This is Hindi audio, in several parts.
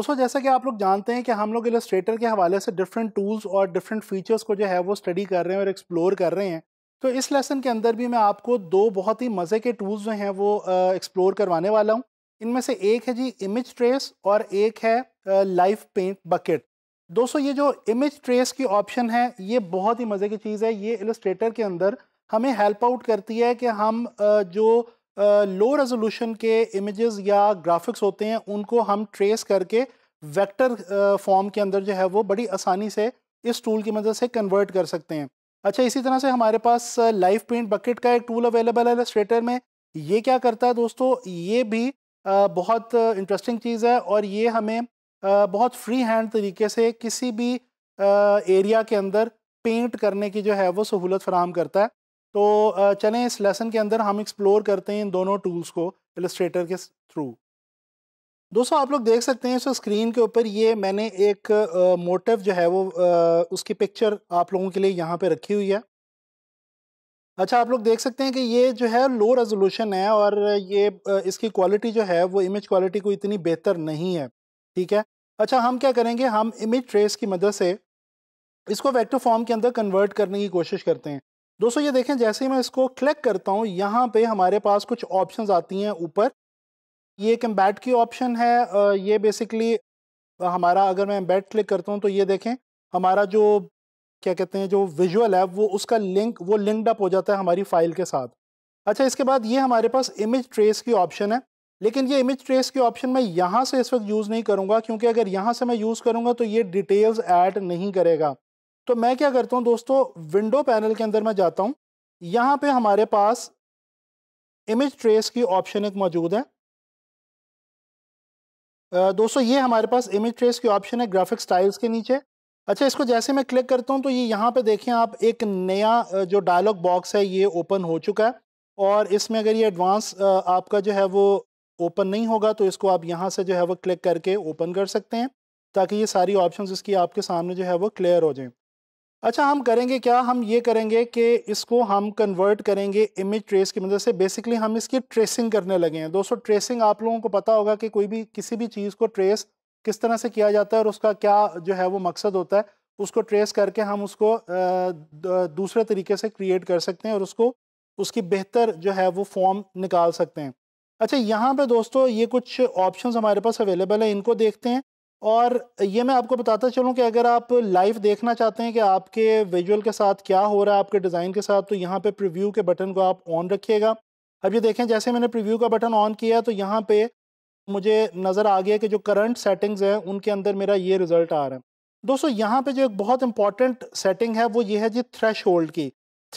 दोस्तों जैसा कि आप लोग जानते हैं कि हम लोग इलस्ट्रेटर के हवाले से डिफरेंट टूल्स और डिफरेंट फीचर्स को जो है वो स्टडी कर रहे हैं और एक्सप्लोर कर रहे हैं तो इस लेसन के अंदर भी मैं आपको दो बहुत ही मज़े के टूल्स जो हैं वो एक्सप्लोर करवाने वाला हूँ इनमें से एक है जी इमेज ट्रेस और एक है लाइफ पेंट बकेट दोस्तों ये जो इमेज ट्रेस की ऑप्शन है ये बहुत ही मज़े की चीज़ है ये इलस्ट्रेटर के अंदर हमें हेल्प आउट करती है कि हम जो लो रेजोल्यूशन के इमेजेस या ग्राफिक्स होते हैं उनको हम ट्रेस करके वेक्टर फॉर्म के अंदर जो है वो बड़ी आसानी से इस टूल की मदद मतलब से कन्वर्ट कर सकते हैं अच्छा इसी तरह से हमारे पास लाइव पेंट बकेट का एक टूल अवेलेबल है स्ट्रेटर में ये क्या करता है दोस्तों ये भी बहुत इंटरेस्टिंग चीज़ है और ये हमें बहुत फ्री हैंड तरीके से किसी भी एरिया के अंदर पेंट करने की जो है वो सहूलत फराम करता है तो चलें इस लेसन के अंदर हम एक्सप्लोर करते हैं इन दोनों टूल्स को इलस्ट्रेटर के थ्रू दोस्तों आप लोग देख सकते हैं इस स्क्रीन के ऊपर ये मैंने एक मोटिव जो है वो आ, उसकी पिक्चर आप लोगों के लिए यहाँ पे रखी हुई है अच्छा आप लोग देख सकते हैं कि ये जो है लो रेजोल्यूशन है और ये इसकी क्वालिटी जो है वो इमेज क्वालिटी को इतनी बेहतर नहीं है ठीक है अच्छा हम क्या करेंगे हम इमेज ट्रेस की मदद से इसको वेक्टर फॉर्म के अंदर कन्वर्ट करने की कोशिश करते हैं दोस्तों ये देखें जैसे ही मैं इसको क्लिक करता हूँ यहाँ पे हमारे पास कुछ ऑप्शंस आती हैं ऊपर ये एक एम्बैट की ऑप्शन है ये बेसिकली हमारा अगर मैं एम्बैट क्लिक करता हूँ तो ये देखें हमारा जो क्या कहते हैं जो विजुअल है वो उसका लिंक वो लिंक्ड अप हो जाता है हमारी फ़ाइल के साथ अच्छा इसके बाद ये हमारे पास इमेज ट्रेस की ऑप्शन है लेकिन ये इमेज ट्रेस की ऑप्शन मैं यहाँ से इस वक्त यूज़ नहीं करूँगा क्योंकि अगर यहाँ से मैं यूज़ करूँगा तो ये डिटेल्स ऐड नहीं करेगा तो मैं क्या करता हूँ दोस्तों विंडो पैनल के अंदर मैं जाता हूँ यहाँ पे हमारे पास इमेज ट्रेस की ऑप्शन एक मौजूद है दोस्तों ये हमारे पास इमेज ट्रेस के ऑप्शन है ग्राफिक स्टाइल्स के नीचे अच्छा इसको जैसे मैं क्लिक करता हूँ तो ये यहाँ पे देखें आप एक नया जो डायलॉग बॉक्स है ये ओपन हो चुका है और इसमें अगर ये एडवांस आपका जो है वो ओपन नहीं होगा तो इसको आप यहाँ से जो है वो क्लिक करके ओपन कर सकते हैं ताकि ये सारी ऑप्शंस इसकी आपके सामने जो है वो क्लियर हो जाएं अच्छा हम करेंगे क्या हम ये करेंगे कि इसको हम कन्वर्ट करेंगे इमेज ट्रेस की मदद से बेसिकली हम इसकी ट्रेसिंग करने लगे हैं दोस्तों ट्रेसिंग आप लोगों को पता होगा कि कोई भी किसी भी चीज़ को ट्रेस किस तरह से किया जाता है और उसका क्या जो है वो मकसद होता है उसको ट्रेस करके हम उसको दूसरे तरीके से क्रिएट कर सकते हैं और उसको उसकी बेहतर जो है वो फॉर्म निकाल सकते हैं अच्छा यहाँ पर दोस्तों ये कुछ ऑप्शन हमारे पास अवेलेबल है इनको देखते हैं और ये मैं आपको बताता चलूँ कि अगर आप लाइव देखना चाहते हैं कि आपके विजुअल के साथ क्या हो रहा है आपके डिज़ाइन के साथ तो यहाँ पे प्रीव्यू के बटन को आप ऑन रखिएगा अब ये देखें जैसे मैंने प्रीव्यू का बटन ऑन किया तो यहाँ पे मुझे नज़र आ गया कि जो करंट सेटिंग्स हैं उनके अंदर मेरा ये रिज़ल्ट आ रहा है दोस्तों यहाँ पर जो एक बहुत इंपॉर्टेंट सेटिंग है वो ये है जी थ्रेश होल्ड की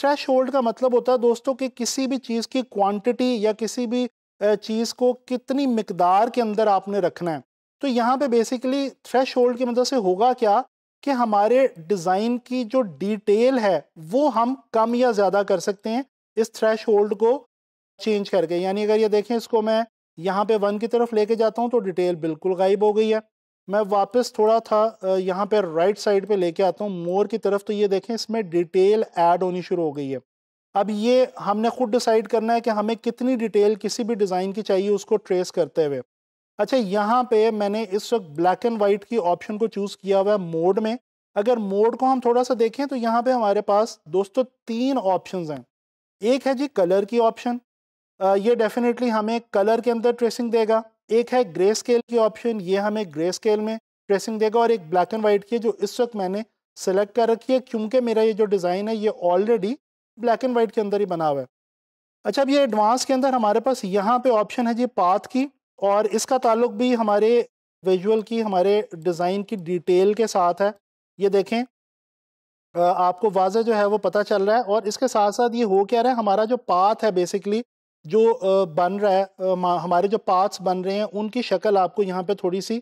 थ्रेश होल्ड का मतलब होता है दोस्तों कि किसी भी चीज़ की क्वान्टिटी या किसी भी चीज़ को कितनी मकदार के अंदर आपने रखना है तो यहाँ पे बेसिकली थ्रेश होल्ड की मदद मतलब से होगा क्या कि हमारे डिज़ाइन की जो डिटेल है वो हम कम या ज़्यादा कर सकते हैं इस थ्रेश होल्ड को चेंज करके यानी अगर ये देखें इसको मैं यहाँ पे वन की तरफ लेके जाता हूँ तो डिटेल बिल्कुल गायब हो गई है मैं वापस थोड़ा था यहाँ पे राइट साइड पे लेके आता हूँ मोर की तरफ तो ये देखें इसमें डिटेल ऐड होनी शुरू हो गई है अब ये हमने खुद डिसाइड करना है कि हमें कितनी डिटेल किसी भी डिज़ाइन की चाहिए उसको ट्रेस करते हुए अच्छा यहाँ पे मैंने इस वक्त ब्लैक एंड वाइट की ऑप्शन को चूज़ किया हुआ है मोड में अगर मोड को हम थोड़ा सा देखें तो यहाँ पे हमारे पास दोस्तों तीन ऑप्शंस हैं एक है जी कलर की ऑप्शन ये डेफिनेटली हमें कलर के अंदर ट्रेसिंग देगा एक है ग्रे स्केल की ऑप्शन ये हमें ग्रे स्केल में ट्रेसिंग देगा और एक ब्लैक एंड वाइट की जो इस वक्त मैंने सेलेक्ट कर रखी है क्योंकि मेरा ये जो डिज़ाइन है ये ऑलरेडी ब्लैक एंड वाइट के अंदर ही बना हुआ है अच्छा अब ये एडवांस के अंदर हमारे पास यहाँ पे ऑप्शन है जी पाथ की और इसका ताल्लुक भी हमारे विजुअल की हमारे डिज़ाइन की डिटेल के साथ है ये देखें आपको वाजह जो है वो पता चल रहा है और इसके साथ साथ ये हो क्या रहा है हमारा जो पाथ है बेसिकली जो बन रहा है हमारे जो पाथ्स बन रहे हैं उनकी शक्ल आपको यहाँ पे थोड़ी सी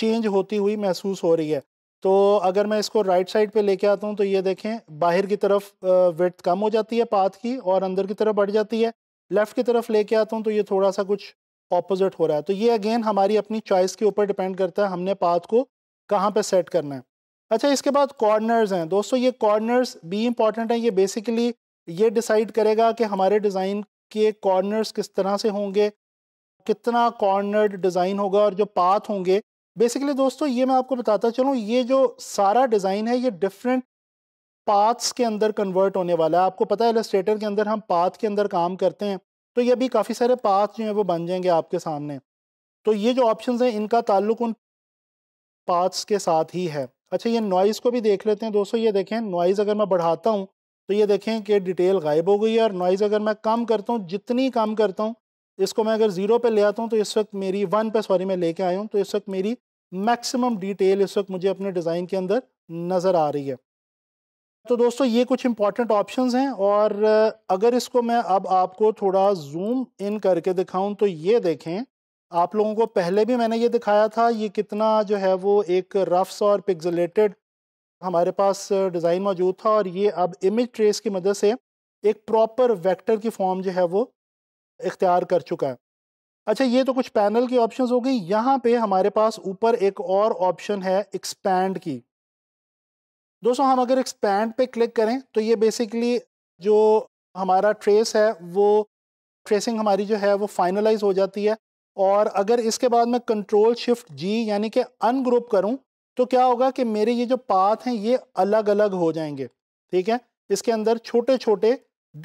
चेंज होती हुई महसूस हो रही है तो अगर मैं इसको राइट साइड पे लेके आता हूँ तो ये देखें बाहर की तरफ वेट कम हो जाती है पाथ की और अंदर की तरफ बढ़ जाती है लेफ़्ट की तरफ लेके आता हूँ तो ये थोड़ा सा कुछ ऑपोजिट हो रहा है तो ये अगेन हमारी अपनी चॉइस के ऊपर डिपेंड करता है हमने पाथ को कहाँ पे सेट करना है अच्छा इसके बाद कॉर्नर्स हैं दोस्तों ये कॉर्नर्स भी इंपॉर्टेंट हैं ये बेसिकली ये डिसाइड करेगा कि हमारे डिज़ाइन के कॉर्नर्स किस तरह से होंगे कितना कॉर्नर्ड डिज़ाइन होगा और जो पाथ होंगे बेसिकली दोस्तों ये मैं आपको बताता चलूँ ये जो सारा डिज़ाइन है ये डिफरेंट पाथ्स के अंदर कन्वर्ट होने वाला है आपको पता है एलस्ट्रेटर के अंदर हम पाथ के अंदर काम करते हैं तो ये भी काफ़ी सारे पाथ जो हैं वो बन जाएंगे आपके सामने तो ये जो ऑप्शन हैं इनका ताल्लुक उन पाथ्स के साथ ही है अच्छा ये नॉइज़ को भी देख लेते हैं दोस्तों ये देखें नॉइज़ अगर मैं बढ़ाता हूँ तो ये देखें कि डिटेल गायब हो गई है और नॉइज़ अगर मैं कम करता हूँ जितनी कम करता हूँ इसको मैं अगर ज़ीरो पे ले आता हूँ तो इस वक्त मेरी वन पे सॉरी मैं लेके आया हूँ तो इस वक्त मेरी मैक्सिमम डिटेल इस वक्त मुझे अपने डिज़ाइन के अंदर नज़र आ रही है तो दोस्तों ये कुछ इंपॉर्टेंट ऑप्शंस हैं और अगर इसको मैं अब आपको थोड़ा जूम इन करके दिखाऊं तो ये देखें आप लोगों को पहले भी मैंने ये दिखाया था ये कितना जो है वो एक रफ्स और पिक्जलेटेड हमारे पास डिज़ाइन मौजूद था और ये अब इमेज ट्रेस की मदद से एक प्रॉपर वेक्टर की फॉर्म जो है वो इख्तियार कर चुका है अच्छा ये तो कुछ पैनल की ऑप्शंस हो गई यहाँ पे हमारे पास ऊपर एक और ऑप्शन है एक्सपैंड की दोस्तों हम अगर एक्सपैंड पे क्लिक करें तो ये बेसिकली जो हमारा ट्रेस है वो ट्रेसिंग हमारी जो है वो फाइनलाइज हो जाती है और अगर इसके बाद मैं कंट्रोल शिफ्ट जी यानी कि अनग्रुप करूं तो क्या होगा कि मेरे ये जो पाथ हैं ये अलग अलग हो जाएंगे ठीक है इसके अंदर छोटे छोटे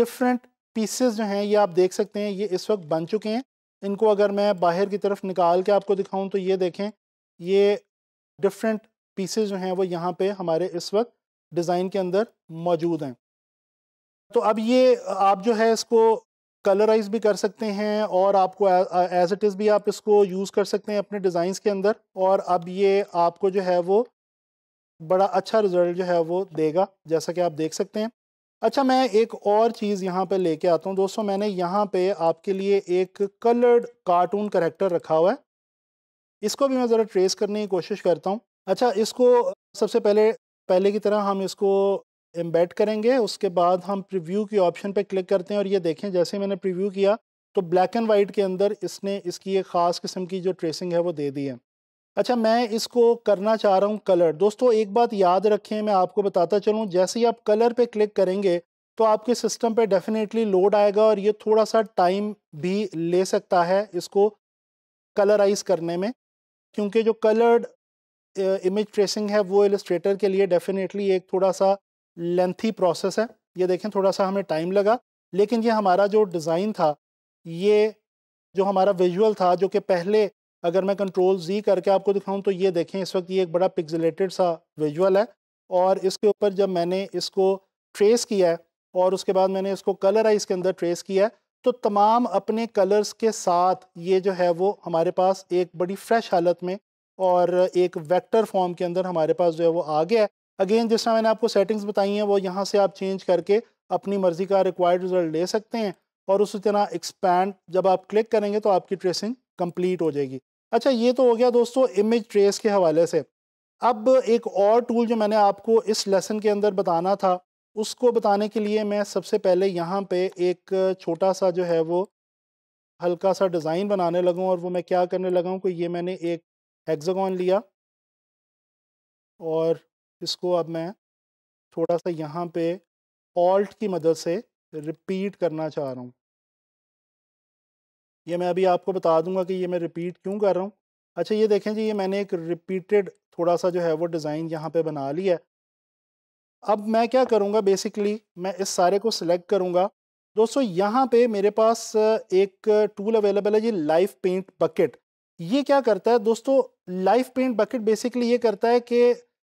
डिफरेंट पीसेस जो हैं ये आप देख सकते हैं ये इस वक्त बन चुके हैं इनको अगर मैं बाहर की तरफ निकाल के आपको दिखाऊं तो ये देखें ये डिफरेंट पीसेज जो हैं वो यहाँ पे हमारे इस वक्त डिज़ाइन के अंदर मौजूद हैं तो अब ये आप जो है इसको कलराइज भी कर सकते हैं और आपको एज इट इज़ भी आप इसको यूज़ कर सकते हैं अपने डिज़ाइंस के अंदर और अब ये आपको जो है वो बड़ा अच्छा रिज़ल्ट जो है वो देगा जैसा कि आप देख सकते हैं अच्छा मैं एक और चीज़ यहाँ पे लेके आता हूँ दोस्तों मैंने यहाँ पे आपके लिए एक कलर्ड कार्टून करेक्टर रखा हुआ है इसको भी मैं ज़रा ट्रेस करने की कोशिश करता हूँ अच्छा इसको सबसे पहले पहले की तरह हम इसको एम्बेड करेंगे उसके बाद हम प्रीव्यू की ऑप्शन पर क्लिक करते हैं और ये देखें जैसे मैंने प्रीव्यू किया तो ब्लैक एंड वाइट के अंदर इसने इसकी एक ख़ास किस्म की जो ट्रेसिंग है वो दे दी है अच्छा मैं इसको करना चाह रहा हूँ कलर दोस्तों एक बात याद रखें मैं आपको बताता चलूँ जैसे ही आप कलर पर क्लिक करेंगे तो आपके सिस्टम पर डेफिनेटली लोड आएगा और ये थोड़ा सा टाइम भी ले सकता है इसको कलराइज करने में क्योंकि जो कलर्ड इमेज ट्रेसिंग है वो इलस्ट्रेटर के लिए डेफिनेटली एक थोड़ा सा लेंथी प्रोसेस है ये देखें थोड़ा सा हमें टाइम लगा लेकिन ये हमारा जो डिज़ाइन था ये जो हमारा विजुअल था जो कि पहले अगर मैं कंट्रोल जी करके आपको दिखाऊं तो ये देखें इस वक्त ये एक बड़ा पिक्सलेटेड सा विजुअल है और इसके ऊपर जब मैंने इसको ट्रेस किया है और उसके बाद मैंने इसको कलराइज के अंदर ट्रेस किया है तो तमाम अपने कलर्स के साथ ये जो है वो हमारे पास एक बड़ी फ्रेश हालत में और एक वेक्टर फॉर्म के अंदर हमारे पास जो है वो आ गया है अगेन जिस तरह मैंने आपको सेटिंग्स बताई हैं वो यहाँ से आप चेंज करके अपनी मर्ज़ी का रिक्वायर्ड रिजल्ट ले सकते हैं और उसी तरह एक्सपैंड जब आप क्लिक करेंगे तो आपकी ट्रेसिंग कम्प्लीट हो जाएगी अच्छा ये तो हो गया दोस्तों इमेज ट्रेस के हवाले से अब एक और टूल जो मैंने आपको इस लेसन के अंदर बताना था उसको बताने के लिए मैं सबसे पहले यहाँ पे एक छोटा सा जो है वो हल्का सा डिज़ाइन बनाने लगा और वो मैं क्या करने लगा हूँ कि ये मैंने एक हेक्सागोन लिया और इसको अब मैं थोड़ा सा यहाँ पे ऑल्ट की मदद से रिपीट करना चाह रहा हूँ ये मैं अभी आपको बता दूंगा कि ये मैं रिपीट क्यों कर रहा हूँ अच्छा ये देखें जी ये मैंने एक रिपीटेड थोड़ा सा जो है वो डिज़ाइन यहाँ पे बना लिया है अब मैं क्या करूँगा बेसिकली मैं इस सारे को सिलेक्ट करूँगा दोस्तों यहाँ पे मेरे पास एक टूल अवेलेबल है जी लाइफ पेंट बकेट ये क्या करता है दोस्तों लाइफ पेंट बकेट बेसिकली ये करता है कि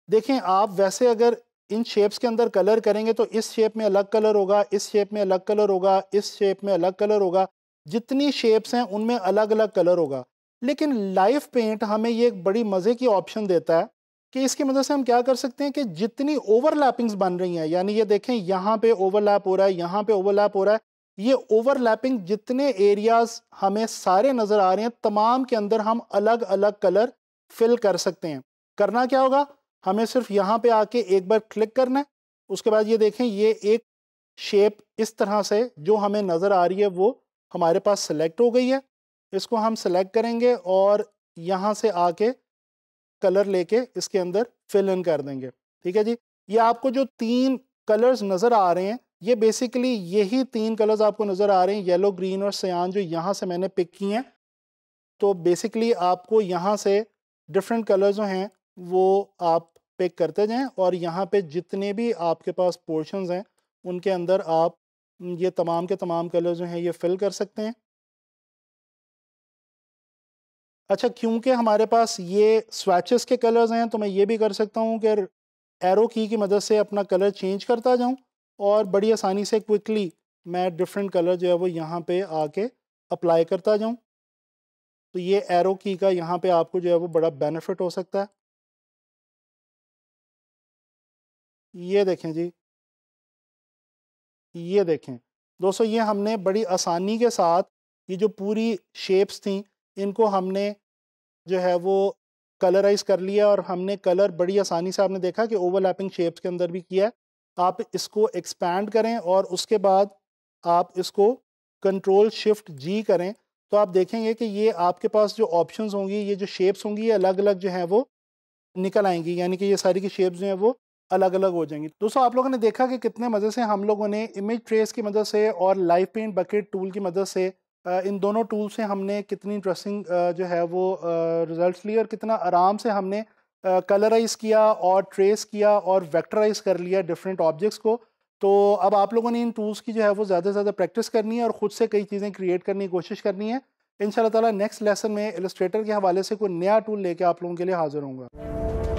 देखें आप वैसे अगर इन शेप्स के अंदर कलर करेंगे तो इस शेप में अलग कलर होगा इस शेप में अलग कलर होगा इस शेप में अलग कलर होगा जितनी शेप्स हैं उनमें अलग अलग कलर होगा लेकिन लाइफ पेंट हमें ये एक बड़ी मज़े की ऑप्शन देता है कि इसकी मदद से हम क्या कर सकते हैं कि जितनी ओवरलैपिंग्स बन रही हैं यानी ये देखें यहाँ पे ओवरलैप हो रहा है यहाँ पे ओवरलैप हो रहा है ये ओवरलैपिंग जितने एरियाज हमें सारे नज़र आ रहे हैं तमाम के अंदर हम अलग अलग कलर फिल कर सकते हैं करना क्या होगा हमें सिर्फ यहाँ पे आके एक बार क्लिक करना है उसके बाद ये देखें ये एक शेप इस तरह से जो हमें नज़र आ रही है वो हमारे पास सेलेक्ट हो गई है इसको हम सेलेक्ट करेंगे और यहाँ से आके कलर लेके इसके अंदर फिल इन कर देंगे ठीक है जी ये आपको जो तीन कलर्स नज़र आ रहे हैं ये बेसिकली यही तीन कलर्स आपको नज़र आ रहे हैं येलो ग्रीन और सयान जो यहाँ से मैंने पिक की हैं तो बेसिकली आपको यहाँ से डिफरेंट कलर्स जो हैं वो आप पिक करते जाएं और यहाँ पे जितने भी आपके पास पोर्शंस हैं उनके अंदर आप ये तमाम के तमाम कलर्स जो हैं ये फिल कर सकते हैं अच्छा क्योंकि हमारे पास ये स्वैचेस के कलर्स हैं तो मैं ये भी कर सकता हूँ कि एरो की की मदद से अपना कलर चेंज करता जाऊँ और बड़ी आसानी से क्विकली मैं डिफरेंट कलर जो है वो यहाँ पे आके अप्लाई करता जाऊँ तो ये एरो की का यहाँ पे आपको जो है वो बड़ा बेनिफिट हो सकता है ये देखें जी ये देखें दोस्तों ये हमने बड़ी आसानी के साथ ये जो पूरी शेप्स थी इनको हमने जो है वो कलराइज कर लिया और हमने कलर बड़ी आसानी से आपने देखा कि ओवरलैपिंग शेप्स के अंदर भी किया है आप इसको एक्सपैंड करें और उसके बाद आप इसको कंट्रोल शिफ्ट जी करें तो आप देखेंगे कि ये आपके पास जो ऑप्शंस होंगी ये जो शेप्स होंगी ये अलग अलग जो हैं वो निकल आएंगी यानी कि ये सारी की शेप्स जो हैं वो अलग अलग हो जाएंगी दोस्तों आप लोगों ने देखा कि कितने मज़े से हम लोगों ने इमेज ट्रेस की मदद से और लाइव पेंट बकेट टूल की मदद से इन दोनों टूल से हमने कितनी इंटरेस्टिंग जो है वो रिज़ल्ट ली और कितना आराम से हमने कलराइज किया और ट्रेस किया और वेक्टराइज कर लिया डिफरेंट ऑब्जेक्ट्स को तो अब आप लोगों ने इन टूल्स की जो है वो ज़्यादा से ज़्यादा प्रैक्टिस करनी है और ख़ुद से कई चीज़ें क्रिएट करने की कोशिश करनी है इन ताला नेक्स्ट लेसन में इलस्ट्रेटर के हवाले से कोई नया टूल लेके आप लोगों के लिए हाज़िर होंगे